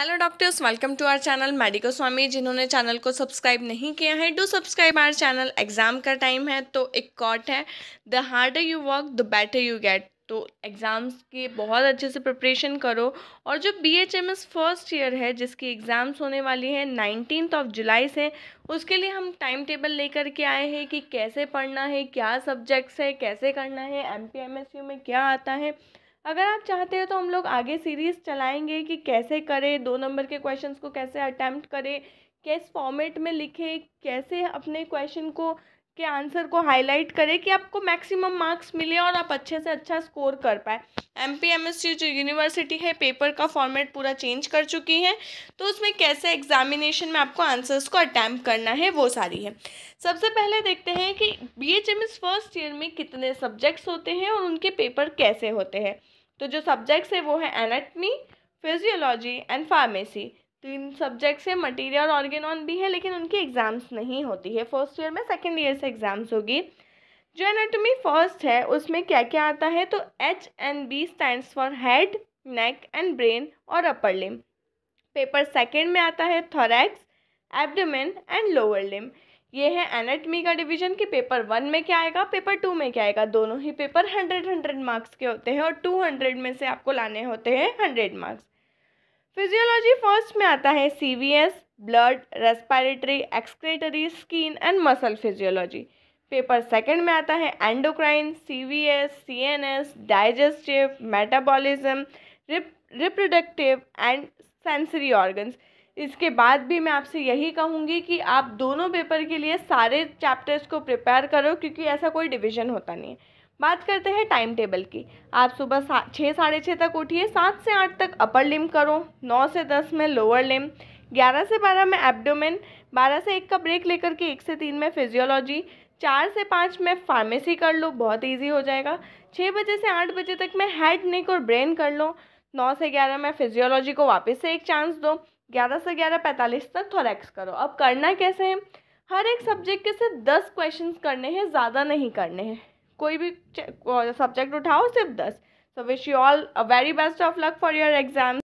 hello doctors welcome to our channel Medico Swami जिन्होंने channel को subscribe नहीं किया है do subscribe our channel exam का टाइम है तो एक कॉट है the harder you work the better you get तो एग्ज़ाम्स की बहुत अच्छे से प्रिपरेशन करो और जो B H M S first year है जिसकी एग्ज़ाम्स होने वाली है नाइनटीन ऑफ जुलाई से उसके लिए हम टाइम टेबल लेकर के आए हैं कि कैसे पढ़ना है क्या सब्जेक्ट्स है कैसे करना है M P M S U में क्या आता है अगर आप चाहते हो तो हम लोग आगे सीरीज़ चलाएंगे कि कैसे करें दो नंबर के क्वेश्चंस को कैसे अटैम्प्ट करें किस फॉर्मेट में लिखें कैसे अपने क्वेश्चन को के आंसर को हाईलाइट करें कि आपको मैक्सिमम मार्क्स मिले और आप अच्छे से अच्छा स्कोर कर पाए एम पी एम एस जो यूनिवर्सिटी है पेपर का फॉर्मेट पूरा चेंज कर चुकी है तो उसमें कैसे एग्जामिनेशन में आपको आंसर्स को अटैम्प्ट करना है वो सारी है सबसे पहले देखते हैं कि B H M S first year में कितने सब्जेक्ट्स होते हैं और उनके पेपर कैसे होते हैं तो जो सब्जेक्ट्स है वो है एनाटमी फिजियोलॉजी एंड फार्मेसी तीन सब्जेक्ट्स हैं मटेरियल ऑर्गेनॉन भी है लेकिन उनकी एग्ज़ाम्स नहीं होती है फर्स्ट ईयर में सेकेंड ईयर से एग्ज़ाम्स होगी जो एनाटोमी फर्स्ट है उसमें क्या क्या आता है तो H and B stands for head neck and brain और अपर लिम पेपर सेकेंड में आता है thorax abdomen and lower limb ये है एनाटमी का डिवीजन कि पेपर वन में क्या आएगा पेपर टू में क्या आएगा दोनों ही पेपर हंड्रेड हंड्रेड मार्क्स के होते हैं और टू हंड्रेड में से आपको लाने होते हैं हंड्रेड मार्क्स फिजियोलॉजी फर्स्ट में आता है C V S blood respiratory excretory skin and muscle physiology paper second में आता है endocrine C V S C N S digestive metabolism reproductive and sensory organs इसके बाद भी मैं आपसे यही कहूँगी कि आप दोनों पेपर के लिए सारे चैप्टर्स को प्रिपेयर करो क्योंकि ऐसा कोई डिवीजन होता नहीं है बात करते हैं टाइम टेबल की आप सुबह सा छः साढ़े छः तक उठिए सात से आठ तक अपर लिम करो नौ से दस में लोअर लिम ग्यारह से बारह में एब्डोमेन बारह से एक का ब्रेक लेकर के एक से तीन में फिजियोलॉजी चार से पाँच में फार्मेसी कर लो बहुत इजी हो जाएगा छः बजे से आठ बजे तक में हेड नेक और ब्रेन कर लो नौ से ग्यारह में फिजियोलॉजी को वापस से एक चांस दो ग्यारह से ग्यारह पैंतालीस तक थोरेक्स करो अब करना कैसे है हर एक सब्जेक्ट के सिर्फ दस क्वेश्चंस करने हैं ज़्यादा नहीं करने हैं कोई भी सब्जेक्ट उठाओ सिर्फ दस so wish you all a very best of luck for your exam